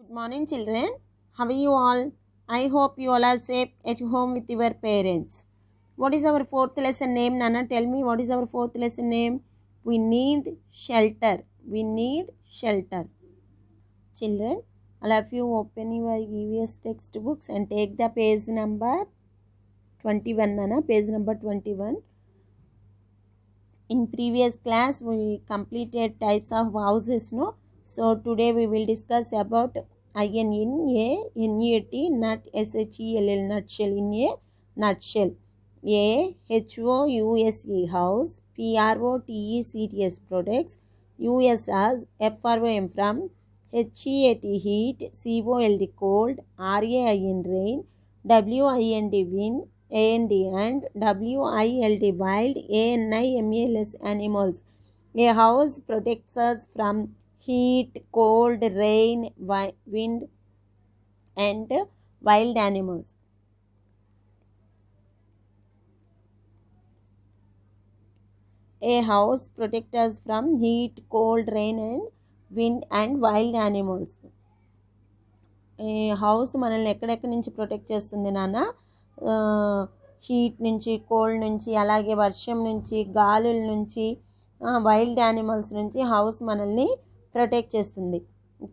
Good morning, children. How are you all? I hope you all are safe at home with your parents. What is our fourth lesson name? Nana, tell me what is our fourth lesson name? We need shelter. We need shelter. Children, all have you open your EVS textbooks and take the page number 21, Nana, page number 21. In previous class, we completed types of houses, no? So today we will discuss about again in a SHELL nutshell in a nutshell. A H O U S E house P R O T E C T S products U S as F R O M from H E A T heat C O L D cold R A I N rain W I N D wind A N D and W I L D wild A N I M E L S animals. A house protects us from heat cold rain wind and wild animals a house protectors from heat cold rain and wind and wild animals ఈ house మనల్ని ఎక్కడెక్కడి నుంచి protect చేస్తుంది నాన్న heat నుంచి cold నుంచి అలాగే వర్షం నుంచి గాలుల నుంచి వైల్డ్ యానిమల్స్ నుంచి హౌస్ మనల్ని ప్రొటెక్ట్ చేస్తుంది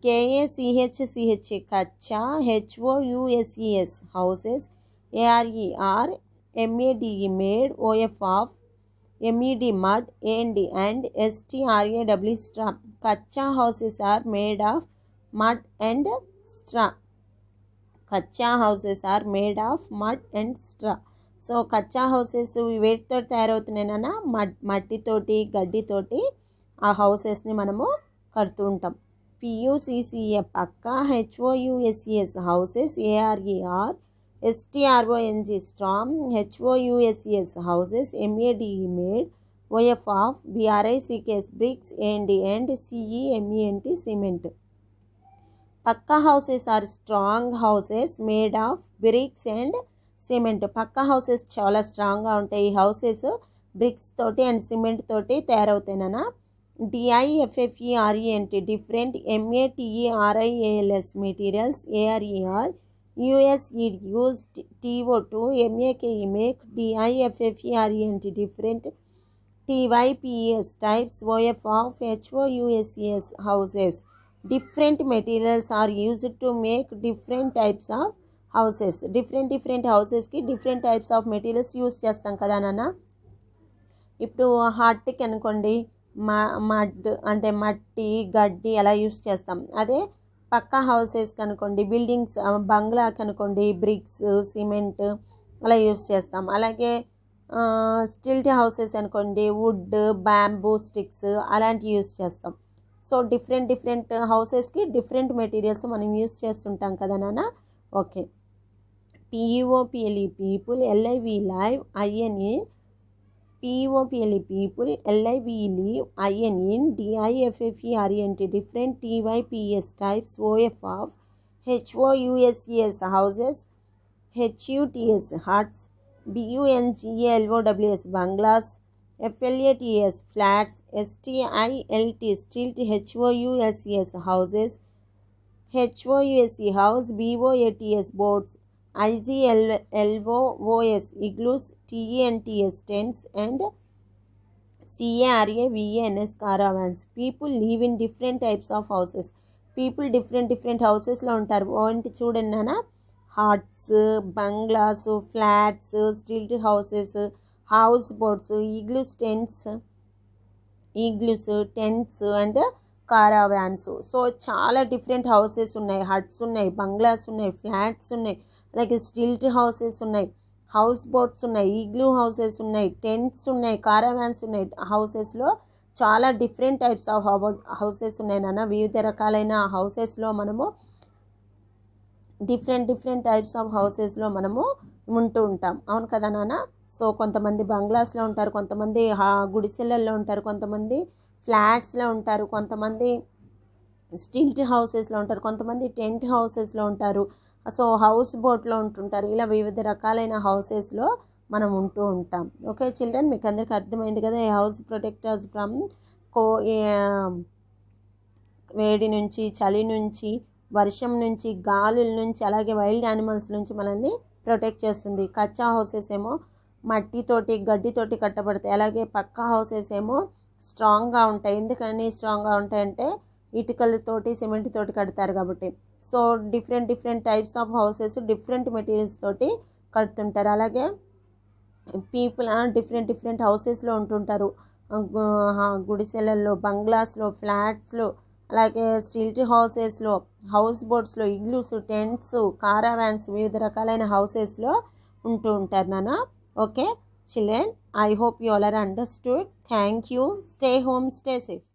కేఏసిహెచ్సిహెచ్ఏ కచ్చా హెచ్ఓయుఎస్ఈఎస్ houses ఏఆర్ఈఆర్ ఎంఏడిఈ made OF of MEd mud AMD and ఎస్టీఆర్ఏడబ్ల్యూ straw కచ్చా houses are made of mud and straw కచ్చా houses are made of mud and straw so కచ్చా హౌసెస్ వేటితో తయారవుతున్నాయినా మడ్ మట్టితోటి గడ్డితోటి ఆ హౌసెస్ని మనము कड़ता PUC पक् हूसएस house एआरएआर एसटीआरओएनजी storm हूसएस houses M AD made of of बीआरएसिकेस BRICS and and CE M anti cement पक् houses are strong houses made of BRICS and cement पक् houses चाला strong houses BRICS तो अंसमेंट तो तैयार होता है ना D I F F E R E N T different M A T E R I L S materials A R E R you S E use T O two M A के ई make D I F F E R E N T different T Y P S types O F of H O U S E S houses different materials are used to make different types of houses different different houses కి different types of materials use చేస్తాం కదా నాన్న ఇప్పుడు హార్ట్కి అనుకోండి mud అంటే మట్టి గడ్డి అలా యూస్ చేస్తాం అదే పక్కా హౌసెస్ కనుకోండి బిల్డింగ్స్ బంగ్లా కనుకోండి బ్రిక్స్ సిమెంట్ అలా యూస్ చేస్తాం అలాగే స్టిల్టీ హౌసెస్ అనుకోండి వుడ్ బ్యాంబూ స్టిక్స్ అలాంటివి యూస్ చేస్తాం సో డిఫరెంట్ డిఫరెంట్ హౌసెస్కి డిఫరెంట్ మెటీరియల్స్ మనం యూస్ చేస్తుంటాం కదా నాన్న okay P E O P L E people L I V live I N E POPLE people, LIVLE, INN, DIFFE-oriented different TYPS types, of HOUSES houses, HUTS huts, BUNGLOWS bungalows, FLATS flats, STILT stilt, HOUSES houses, HOUSE house, BOATS boards, I G L L O O S igloos T E N T S tents and C A R A V A N S caravans people live in different types of houses people different different హౌసెస్లో ఉంటారు ఏంటి చూడండి నాన్న huts bungalows flats stilt houses house boats igloos tents igloos tents and caravans so చాలా different houses ఉన్నాయి huts ఉన్నాయి bungalows ఉన్నాయి flats ఉన్నాయి అలాగే స్టిల్ట్ హౌసెస్ ఉన్నాయి హౌస్ బోట్స్ ఉన్నాయి ఈగ్లూ హౌసెస్ ఉన్నాయి టెంట్స్ ఉన్నాయి కారావాన్స్ ఉన్నాయి హౌసెస్లో చాలా డిఫరెంట్ టైప్స్ ఆఫ్ హౌసెస్ ఉన్నాయి నాన్న వివిధ రకాలైన హౌసెస్లో మనము డిఫరెంట్ డిఫరెంట్ టైప్స్ ఆఫ్ హౌసెస్లో మనము ఉంటూ ఉంటాం అవును కదా నాన్న సో కొంతమంది బంగ్లాస్లో ఉంటారు కొంతమంది గుడిసెలల్లో ఉంటారు కొంతమంది ఫ్లాట్స్లో ఉంటారు కొంతమంది స్టీల్ హౌసెస్లో ఉంటారు కొంతమంది టెంట్ హౌసెస్లో ఉంటారు సో హౌస్ బోట్లో ఉంటుంటారు ఇలా వివిధ రకాలైన హౌసెస్లో మనం ఉంటూ ఉంటాం ఓకే చిల్డ్రన్ మీకు అందరికీ అర్థమైంది కదా ఈ హౌస్ ప్రొటెక్టర్స్ ఫ్రమ్ కో వేడి నుంచి చలి నుంచి వర్షం నుంచి గాలుల నుంచి అలాగే వైల్డ్ యానిమల్స్ నుంచి మనల్ని ప్రొటెక్ట్ చేస్తుంది కచ్చా హౌసెస్ ఏమో మట్టితోటి గడ్డితోటి కట్టబడతాయి అలాగే పక్కా హౌసెస్ ఏమో స్ట్రాంగ్గా ఉంటాయి ఎందుకని స్ట్రాంగ్గా ఉంటాయంటే ఇటుకలతోటి సిమెంట్ తోటి కడతారు కాబట్టి so different different types of houses different materials తోటి కడుతుంటారు అలాగే పీపుల్ డిఫరెంట్ డిఫరెంట్ హౌసెస్లో ఉంటుంటారు గుడిసెలల్లో బంగ్లాస్లో ఫ్లాట్స్లో అలాగే స్టీల్ హౌసెస్లో హౌస్ బోట్స్లో ఇగ్లూస్ టెంట్స్ కారావ్యాన్స్ వివిధ రకాలైన హౌసెస్లో ఉంటూ ఉంటారు నాన్న okay children I hope you all are understood thank you stay home stay safe